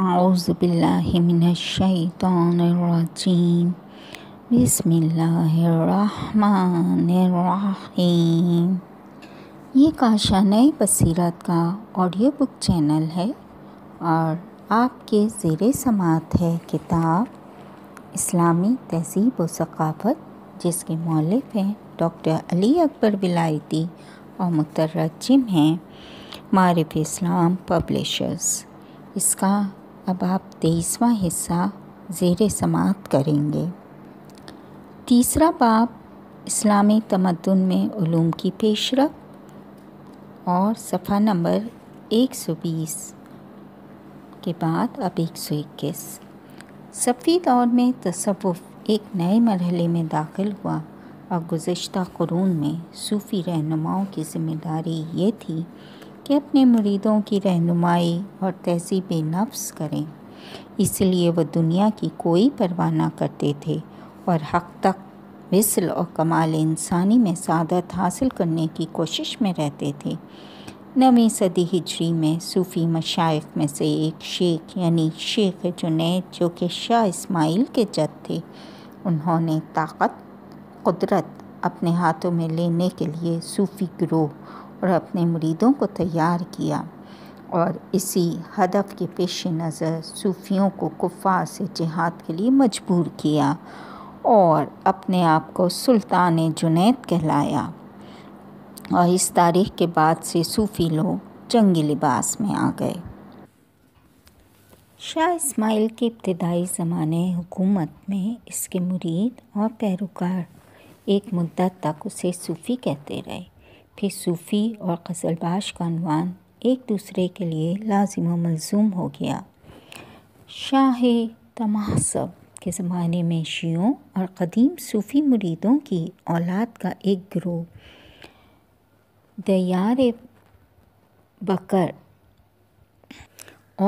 आउज़बिल्लिमिनशैतरजीम बसमीम ये काशा नए बसीरत का ऑडियो बुक चैनल है और आपके ज़ेर समात है किताब इस्लामी तहजीब व सकाफ़त जिसके मौलफ हैं डॉक्टर अली अकबर विलायती और मुतरजिम हैं मारफ इस्लाम पब्लिशर्स इसका अब आप तेईसवा हिस्सा जेर समात करेंगे तीसरा बाप इस्लामी तमदन में ूम की पेशरफ और सफ़ा नंबर 120 के बाद अब 121 सफ़ी दौर में तसवुफ़ एक नए मरहले में दाखिल हुआ और गुज्त क़रून में सूफ़ी रहनुमाओं की ज़िम्मेदारी ये थी कि अपने मुरीदों की रहनुमाई और तहजीब नफ्स करें इसलिए वह दुनिया की कोई परवाह ना करते थे और हक तक विसल और कमाल इंसानी में सादत हासिल करने की कोशिश में रहते थे नवी सदी हिजरी में सूफ़ी मशाइ में से एक शेख यानी शेख जुनेद जो कि शाह इस्माइल के जद थे उन्होंने ताकत कुदरत अपने हाथों में लेने के लिए सूफ़ी ग्रोह और अपने मुरीदों को तैयार किया और इसी हदफ के पेश नज़र सूफियों को कुफ़ा से जिहाद के लिए मजबूर किया और अपने आप को सुल्तान जुनेद कहलाया और इस तारीख के बाद से सूफ़ी लोग जंगी लिबास में आ गए शाह इस्माइल के इब्तदाई ज़माने हुकूमत में इसके मुरीद और पैरोकार एक मुद्दत तक उसे सूफ़ी कहते रहे फिर सूफ़ी और गज़लबाश का अनवान एक दूसरे के लिए लाजिम व मलजूम हो गया शाह तमासब के ज़माने में शियों और कदीम सूफ़ी मुरीदों की औलाद का एक ग्रोह दयार बकर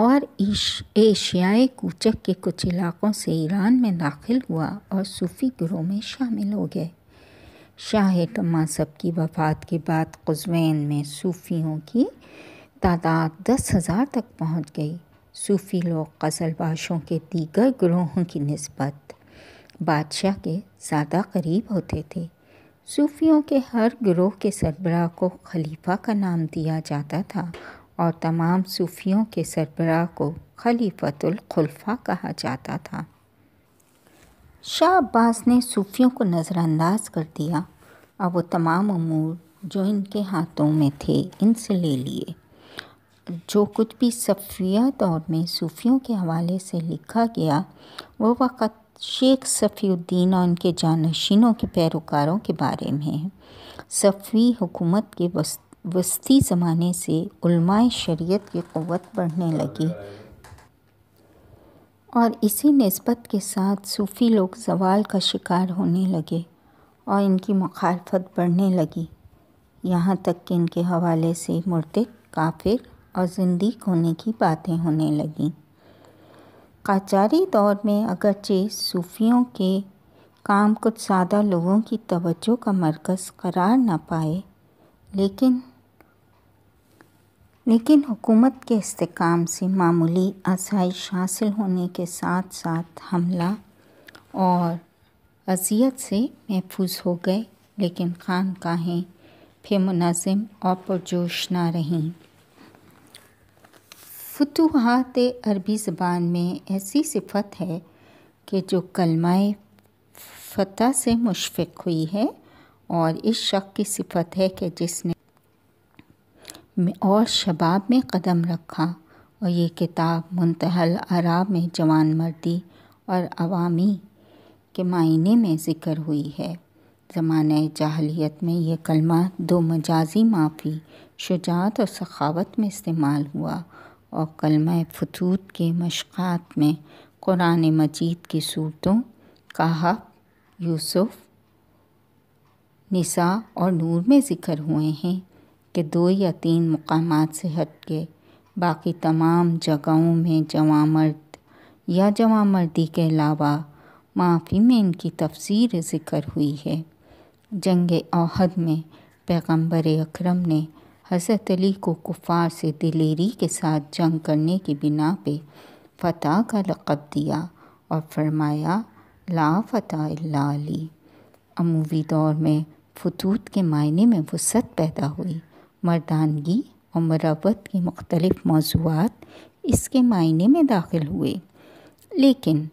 और एशियाई कूचक के कुछ इलाकों से ईरान में दाखिल हुआ और सूफ़ी ग्रोह में शामिल हो गए शाह कमा सब की वफ़ात के बाद कुजवैन में सूफ़ियों की तादाद दस हज़ार तक पहुँच गई सूफ़ी लोग कजलबाशों के दीगर ग्रोहों की नस्बत बादशाह के ज़्यादा करीब होते थे सूफ़ियों के हर ग्रोह के सरबराह को खलीफा का नाम दिया जाता था और तमाम सूफ़ियों के सरबराह को खलीफतुल खुलफा कहा जाता था शाह अब्बास ने सूफियों को नज़रअंदाज कर दिया और वो तमाम अमूर जो इनके हाथों में थे इनसे ले लिए जो कुछ भी सफ़िया दौर में सूफियों के हवाले से लिखा गया वो वक़्त शेख सफ़ीद्दीन और उनके जानशीनों के पैरोकारों के बारे में है सफ़ी हुकूमत के वस्ती ज़माने से शरीयत की क़वत बढ़ने लगी और इसी नस्बत के साथ सूफ़ी लोग जवाल का शिकार होने लगे और इनकी मुखालफत बढ़ने लगी यहाँ तक कि इनके हवाले से मुर्द काफिर और जिंदी होने की बातें होने लगीं काचारी दौर में अगरचे सूफ़ियों के काम कुछ सादा लोगों की तवज्जो का मरकज़ करार ना पाए लेकिन लेकिन हुकूमत के इस्तेकाम से मामूली आसाइश हासिल होने के साथ साथ हमला और अजियत से महफूज हो गए लेकिन ख़ान कहें फिर मुनाजिम और पुरजोश ना रहीं फतूहत अरबी ज़बान में ऐसी सिफत है कि जो कलमाए फ़तह से मुशफ़ हुई है और इस शक की सिफत है कि जिसने और शबाब में कदम रखा और ये किताब मुंतहल आरा में जवान मर्दी और अवामी के मायने में ज़िक्र हुई है ज़मान जाहलीत में यह कलमा दो मजाजी माफ़ी शुजात और सखावत में इस्तेमाल हुआ और कलम फतूत के मशक़ात में क़ुरान मजीद की सूरतों कहा यूसुफ़ निसा और नूर में ज़िक्र हुए हैं के दो या तीन मकाम से हट के बाकी तमाम जगहों में जवा मर्द या जवा मर्दी के अलावा माफ़ी में इनकी तफसीर ज़िक्र हुई है जंग अहद में पैगंबर अकरम ने हज़रत अली को कुफार से दिलेरी के साथ जंग करने की बिना पे फ़तह का लक़ब दिया और फरमाया ला फतः अमूवी दौर में फतूत के मायने में वसत पैदा हुई मर्दानगी और मरवत के मुख्तलिफ मौजूद इसके मायने में दाखिल हुए लेकिन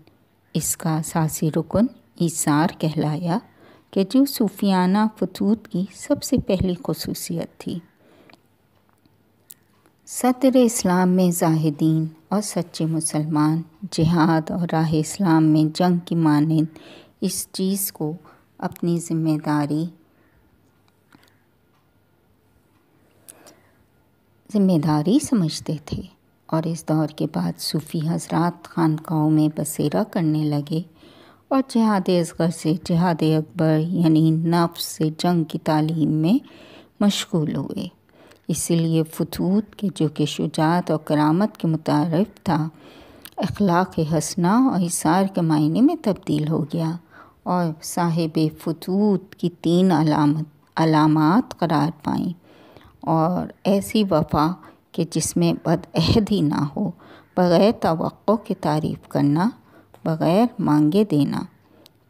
इसका सासी रुकन ईसार कहलाया कि जो सूफियाना फतूत की सबसे पहली खसूसियत थी सदर इस्लाम में जाहिदीन और सच्चे मुसलमान जिहाद और राह इस्लाम में जंग की मानंद इस चीज़ को अपनी जिम्मेदारी जिम्मेदारी समझते थे और इस दौर के बाद सूफ़ी हजरात खानकाओं में बसेरा करने लगे और जहाद असगर से जहाद अकबर यानी नफ्स से जंग की तालीम में मशगूल हुए इसीलिए फतूत के जो कि शुजात और करामत के मुतारफ था अखलाक हसना और इसार के मायने में तब्दील हो गया और साहिब फतूत की तीन अलामत अलामत करार पाएँ और ऐसी वफ़ा कि जिसमें ही ना हो बग़ैर तो की तारीफ़ करना बग़ैर मांगे देना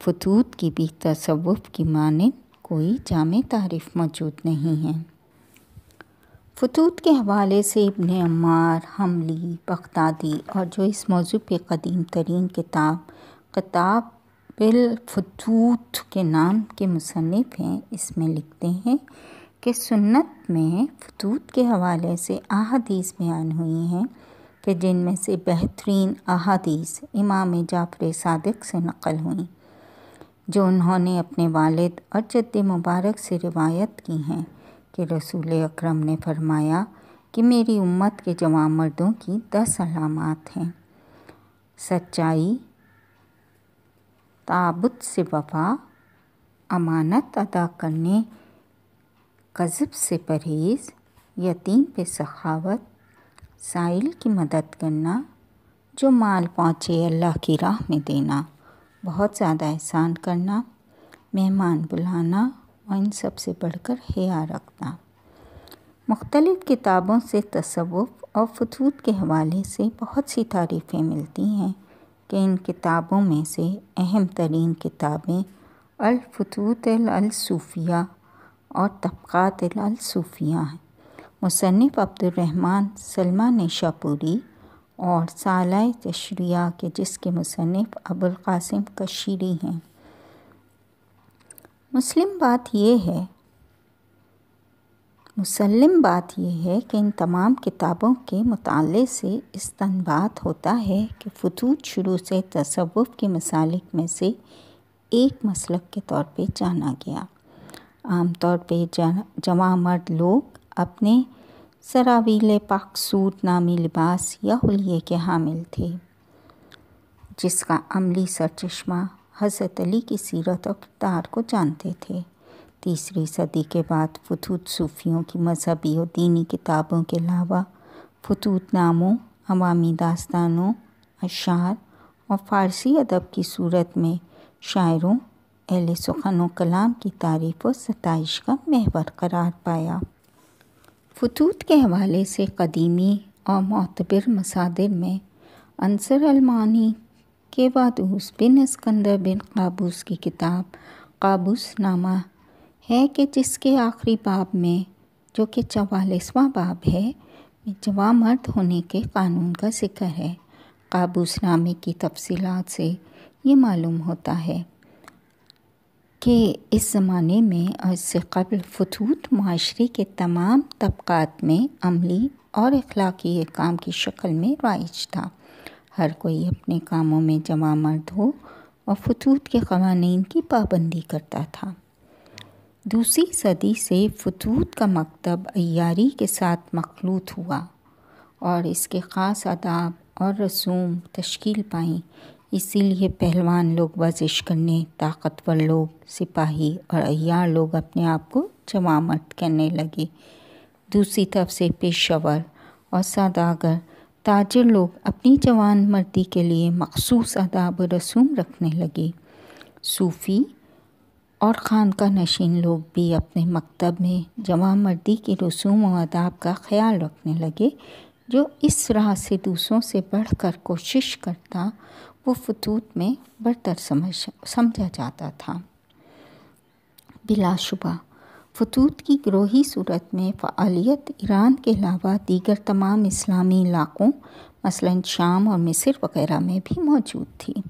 फतूत की भी तसवुफ़ की माने कोई जाम तारीफ़ मौजूद नहीं है फतूत के हवाले से इबन अम्मार हमली बगदादी और जो इस मौजू पे कदीम तरीन किताब किताब बिल फतूत के नाम के मुसनफ़ हैं इसमें लिखते हैं कि सुन्नत में फतूत के हवाले से अहादीस बयान हुई हैं कि जिनमें से बेहतरीन अहादीस इमाम जाफर सादक से नकल हुई जो उन्होंने अपने वालिद और जद मुबारक से रिवायत की हैं कि रसूल अकरम ने फरमाया कि मेरी उम्मत के जवान मर्दों की दस अलामत हैं सच्चाई ताबुत से वफा अमानत अदा करने कज़ब से परहेज़ यतीम पे सखावत साइल की मदद करना जो माल पहुँचे अल्लाह की राह में देना बहुत ज़्यादा एहसान करना मेहमान बुलाना और इन सब से बढ़कर हया रखना मुख्तलिफ़ किताबों से तसवुफ़ और फतूत के हवाले से बहुत सी तारीफ़ें मिलती हैं कि इन किताबों में से अहम तरीन किताबें अलफतूत अलसूफ़िया और तबक़ात लाल सूफियाँ हैं मुसनफ़ अब्दुलरहमान सलमान निशापुरी और साल तशरिया के जिसके मुसनफ़ अबुलकासिम कशीरी हैं मुस्लिम बात यह है मुसलम बात यह है कि इन तमाम किताबों के मताले से इस तनबात होता है कि फतूत शुरू से तसवुफ़ के मसालिक में से एक मसलक के तौर पे जाना गया आमतौर पे जवा मर्द लोग अपने सरावीले सूट नामी लिबास या हुलिये के हामिल थे जिसका अमली सरचश्मा हज़रत अली की सीरत और किरदार को जानते थे तीसरी सदी के बाद फतूत सूफियों की मजहबी और दीनी किताबों के अलावा फतूत नामों अवामी दास्तानों अशार और फ़ारसी अदब की सूरत में शायरों अहल सुखान कलाम की तारीफ़ व सतश का महवर करार पाया फतूत के हवाले से कदीमी और मतबर मसादिर में अनसर अलमानी के बाद उस बिन स्कंदर बिन काबूस की किताब काबूस नामा है कि जिसके आखिरी बाब में जो कि चवालीसवा बाब है जवा मर्द होने के कानून का जिक्र है काबूस नामे की तफसीत से ये मालूम होता है कि इस ज़माने में और इससे कबल फतूत माशरे के तमाम तबक़ात में अमली और अखलाकी काम की शक्ल में रॉइज था हर कोई अपने कामों में जमा मर्द हो और फतूत के कवानीन की पाबंदी करता था दूसरी सदी से फतूत का मकतब अयारी के साथ मखलूत हुआ और इसके ख़ास आदाब और रसूम तश्कील पाई इसीलिए पहलवान लोग वर्जिश करने ताकतवर लोग सिपाही और अयार लोग अपने आप को जमामत करने लगे दूसरी तरफ से पेशवर और सदागर ताजर लोग अपनी जवान मर्दी के लिए मखसूस अदाब रसूम रखने लगे सूफ़ी और ख़ान का नशीन लोग भी अपने मकतब में जवान मर्दी के रसूम और अदाब का ख्याल रखने लगे जो इस राह से दूसरों से बढ़कर कोशिश करता वो फतूत में बढ़तर समझ समझा जाता था बिलाशुबा फतूत की ग्रोही सूरत में फ़ालियत ईरान के अलावा दीगर तमाम इस्लामी इलाकों मसलन शाम और मिस्र वगैरह में भी मौजूद थी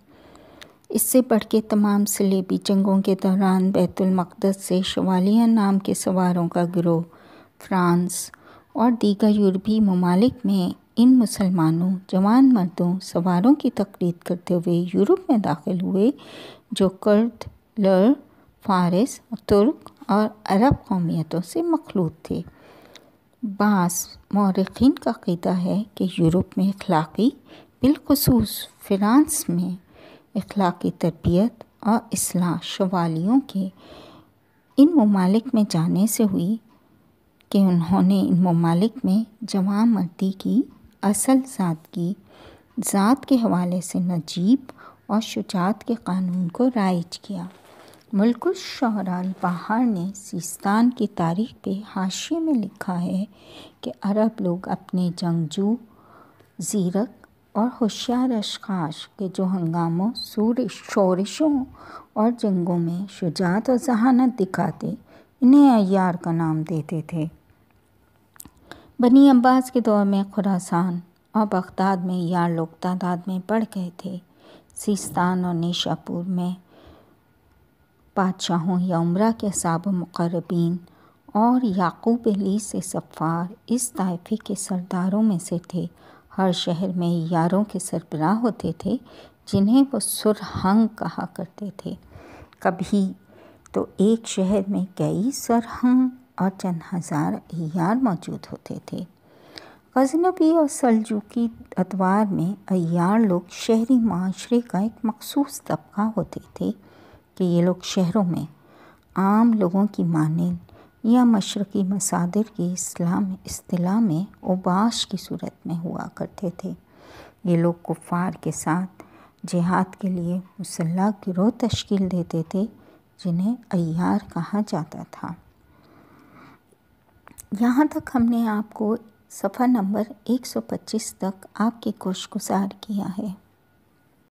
इससे बढ़ के तमाम सलेबी जंगों के दौरान बैतुलमक़दस से शवालिया नाम के सवारों का ग्रोह फ्रांस और दीगर यूरोपी ममालिक में इन मुसलमानों जवान मर्दों सवारों की तकलीद करते हुए यूरोप में दाखिल हुए जो कर्द लर फारस तुर्क और अरब कौमियतों से मखलूत थे बास मौरखीन का क़ीदा है कि यूरोप में अखलाक़ी बिलखसूस फ्रांस में अखलाक़ी तरबियत और असलाह शवालियों के इन ममालिक में जाने से हुई कि उन्होंने इन ममालिक में मर्दी की असल की ज़ात के हवाले से नजीब और शुजात के क़ानून को राइज किया मुल्क मुल्कुशहराल बहार ने सिस्तान की तारीख पे हाशिए में लिखा है कि अरब लोग अपने जंगजू ज़ीरक और होशियार अशाश के जो हंगामों सूर शोरिशों और जंगों में शुजात और जहानत दिखाते इन्हें अयार का नाम देते थे बनी अब्बास के दौर में खुरासान और बगदाद में यार लोग तादाद में बढ़ गए थे सिस्तान और निशापुर में बादशाहों या उम्र के साब मुकरबीन और याकूब अली से सफ़ार इस तयफे के सरदारों में से थे हर शहर में यारों के सरबराह होते थे जिन्हें वो सुरहंग कहा करते थे कभी तो एक शहर में कई सरहंग और चंद हज़ार अयार मौजूद होते थे गजनबी और सलजुकी अतवार में अयार लोग शहरी माशरे का एक मखसूस तबका होते थे कि ये लोग शहरों में आम लोगों की माने या मशरक़ी मसादर की इस्लाम अतलाह में उबाश की सूरत में हुआ करते थे ये लोग कुफ़ार के साथ जिहाद के लिए मुसल्ह गिरोह तश्कील देते थे जिन्हें अयार कहा जाता था यहाँ तक हमने आपको सफ़ा नंबर 125 तक आपकी कोश सार किया है